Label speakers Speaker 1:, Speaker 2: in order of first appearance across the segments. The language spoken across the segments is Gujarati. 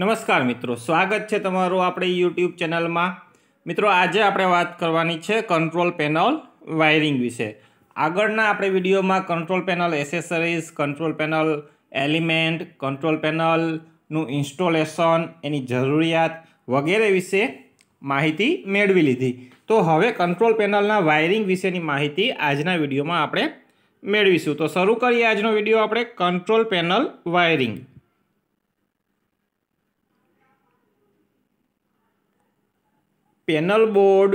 Speaker 1: નમસ્કાર મિત્રો સ્વાગત છે તમારું આપણે યુટ્યુબ ચેનલમાં મિત્રો આજે આપણે વાત કરવાની છે કંટ્રોલ પેનલ વાયરિંગ વિશે આગળના આપણે વિડીયોમાં control panel accessories control panel element control પેનલનું ઇન્સ્ટોલેશન એની જરૂરિયાત વગેરે વિશે માહિતી મેળવી લીધી તો હવે કંટ્રોલ પેનલના વાયરિંગ વિશેની માહિતી આજના વિડીયોમાં આપણે મેળવીશું તો શરૂ કરીએ આજનો વિડીયો આપણે control panel wiring panel board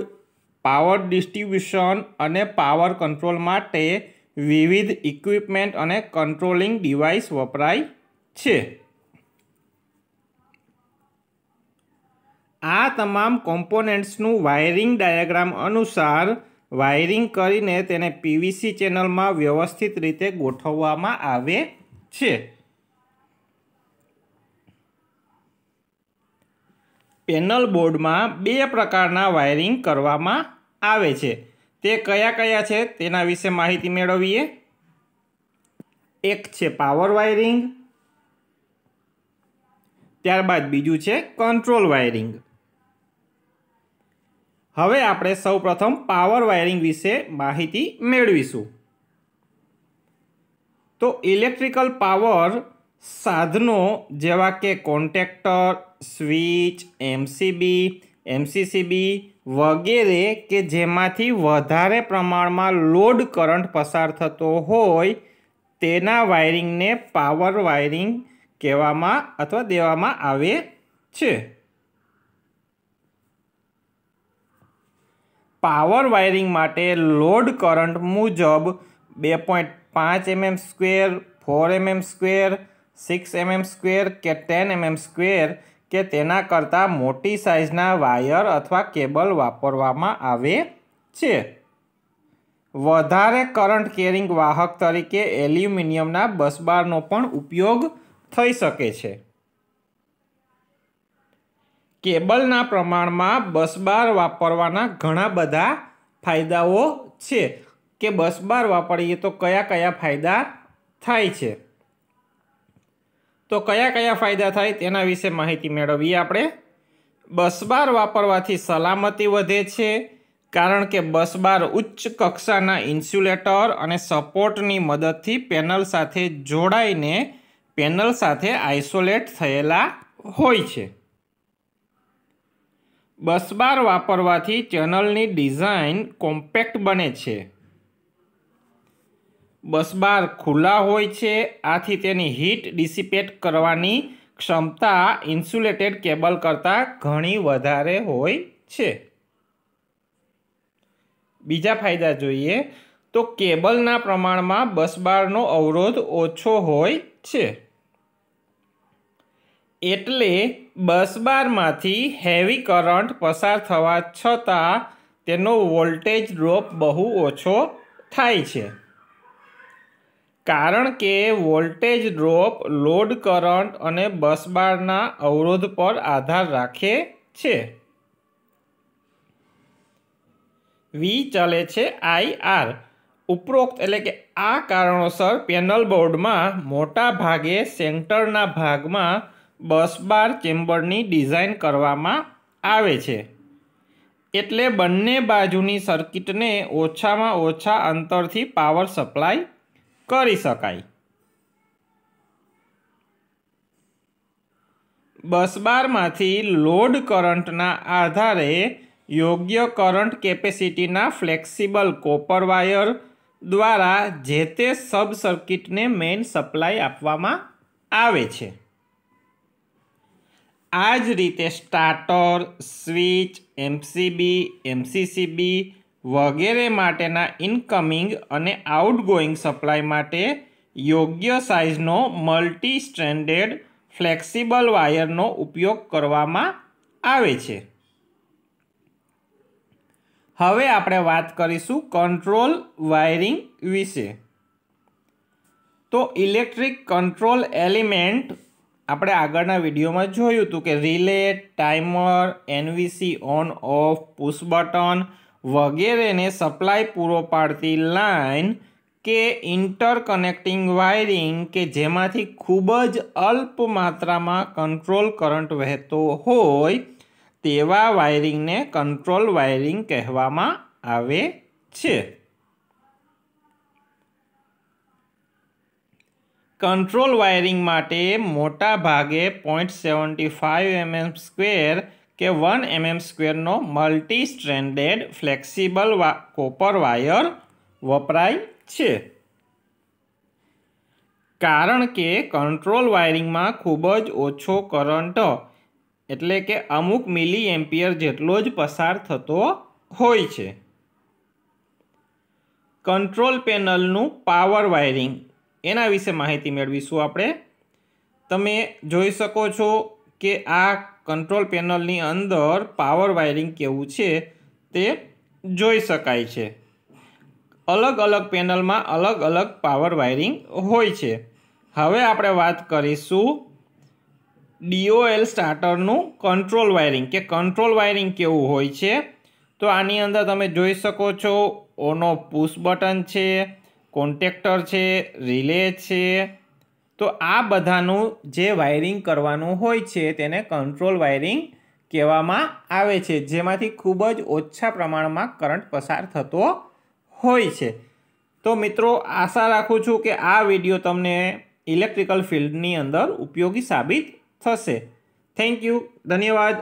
Speaker 1: power distribution અને પાવર કંટ્રોલ માટે વિવિધ ઇક્વિપમેન્ટ અને કંટ્રોલિંગ ડિવાઇસ વપરાય છે આ તમામ કોમ્પોનન્ટ્સનું વાયરિંગ ડાયાગ્રામ અનુસાર વાયરિંગ કરીને તેને પીવીસી ચેનલમાં વ્યવસ્થિત રીતે ગોઠવવામાં આવે છે પેનલ બોર્ડમાં બે પ્રકારના વાયરિંગ કરવામાં આવે છે તે કયા કયા છે તેના વિશે માહિતી મેળવીએ એક છે પાવર વાયરિંગ ત્યારબાદ બીજું છે કંટ્રોલ વાયરિંગ હવે આપણે સૌપ્રથમ પાવર વાયરિંગ વિશે માહિતી મેળવીશું તો ઇલેક્ટ્રિકલ પાવર સાધનો જેવા કે કોન્ટેક્ટર સ્વિચ એમસીબી એમસીસીબી વગેરે કે જેમાંથી વધારે પ્રમાણમાં લોડ કરંટ પસાર થતો હોય તેના વાયરિંગને પાવર વાયરિંગ કહેવામાં અથવા દેવામાં આવે છે પાવર વાયરિંગ માટે લોડ કરંટ મુજબ બે પોઈન્ટ પાંચ mm square four mm square six mm square કે ટેન એમએમ સ્ક્વેર કે તેના કરતાં મોટી સાઇઝના વાયર અથવા કેબલ વાપરવામાં આવે છે વધારે કરંટ કેરિંગ વાહક તરીકે એલ્યુમિનિયમના બસબારનો પણ ઉપયોગ થઈ શકે છે કેબલના પ્રમાણમાં બસબાર વાપરવાના ઘણા બધા ફાયદાઓ છે કે બસબાર વાપરીએ તો કયા કયા ફાયદા થાય છે તો કયા કયા ફાયદા થાય તેના વિશે માહિતી મેળવીએ આપણે બસબાર વાપરવાથી સલામતી વધે છે કારણ કે બસબાર ઉચ્ચ કક્ષાના ઇન્સ્યુલેટર અને સપોર્ટની મદદથી પેનલ સાથે જોડાઈને પેનલ સાથે આઇસોલેટ થયેલા હોય છે બસબાર વાપરવાથી ચેનલની ડિઝાઇન કોમ્પેક્ટ બને છે બસબાર ખુલ્લા હોય છે આથી તેની હીટ ડિસિપેટ કરવાની ક્ષમતા ઇન્સ્યુલેટેડ કેબલ કરતાં ઘણી વધારે હોય છે બીજા ફાયદા જોઈએ તો કેબલના પ્રમાણમાં બસબારનો અવરોધ ઓછો હોય છે એટલે બસબારમાંથી હેવી કરંટ પસાર થવા છતાં તેનો વોલ્ટેજ ડ્રોપ બહુ ઓછો થાય છે કારણ કે વોલ્ટેજ ડ્રોપ લોડ કરંટ અને બસબારના અવરોધ પર આધાર રાખે છે વી ચાલે છે આઈ આર ઉપરોક્ત એટલે કે આ કારણોસર પેનલ બોર્ડમાં મોટા ભાગે સેન્ટરના ભાગમાં બસબાર ચેમ્બરની ડિઝાઇન કરવામાં આવે છે એટલે બંને બાજુની સર્કિટને ઓછામાં ઓછા અંતરથી પાવર સપ્લાય કરી શકાય બસ બારમાંથી લોડ કરંટના આધારે યોગ્ય કરંટ કેપેસિટીના ફ્લેક્સિબલ કોપર વાયર દ્વારા જે તે સબ સર્કિટને મેઇન સપ્લાય આપવામાં આવે છે આ જ રીતે સ્ટાર્ટર સ્વિચ એમસીબી એમસીસીબી વગેરે માટેના ઇનકમિંગ અને આઉટગોઈંગ સપ્લાય માટે યોગ્ય સાઇઝનો મલ્ટી સ્ટ્રેન્ડેડ ફ્લેક્સિબલ વાયરનો ઉપયોગ કરવામાં આવે છે હવે આપણે વાત કરીશું કંટ્રોલ વાયરિંગ વિશે તો ઇલેક્ટ્રિક કંટ્રોલ એલિમેન્ટ આપણે આગળના વિડીયોમાં જોયું હતું કે relay timer NVC on off push button વગેરેને સપ્લાય પૂરો પાડતી લાઇન કે ઇન્ટરકનેક્ટિંગ વાયરિંગ કે જેમાંથી ખૂબ જ અલ્પ માત્રામાં કંટ્રોલ કરંટ વહેતો હોય તેવા વાયરિંગને કંટ્રોલ વાયરિંગ કહેવામાં આવે છે કંટ્રોલ વાયરિંગ માટે મોટા ભાગે point seventy five mm square કે વન એમએમ સ્ક્વેરનો multi stranded flexible copper wire વપરાય છે કારણ કે કંટ્રોલ વાયરિંગમાં ખૂબ જ ઓછો કરંટ એટલે કે અમુક મિલી એમ્પિયર જેટલો જ પસાર થતો હોય છે કંટ્રોલ પેનલનું પાવર વાયરિંગ એના વિશે માહિતી મેળવીશું આપણે તમે જોઈ શકો છો કે આ કંટ્રોલ પેનલની અંદર પાવર વાયરિંગ કેવું છે તે જોઈ શકાય છે અલગ અલગ પેનલમાં અલગ અલગ પાવર વાયરિંગ હોય છે હવે આપણે વાત કરીશું ડીઓએલ સ્ટાર્ટરનું કંટ્રોલ વાયરિંગ કે કંટ્રોલ વાયરિંગ કેવું હોય છે તો આની અંદર તમે જોઈ શકો છો ઓનો પુશ બટન છે કોન્ટેક્ટર છે રિલે છે તો આ બધાનું જે વાયરિંગ કરવાનું હોય છે તેને કંટ્રોલ વાયરિંગ કહેવામાં આવે છે જેમાંથી ખૂબ જ ઓછા પ્રમાણમાં કરંટ પસાર થતો હોય છે તો મિત્રો આશા રાખું છું કે આ વિડીયો તમને ઇલેક્ટ્રિકલ ફિલ્ડની અંદર ઉપયોગી સાબિત થશે થેન્ક યુ ધન્યવાદ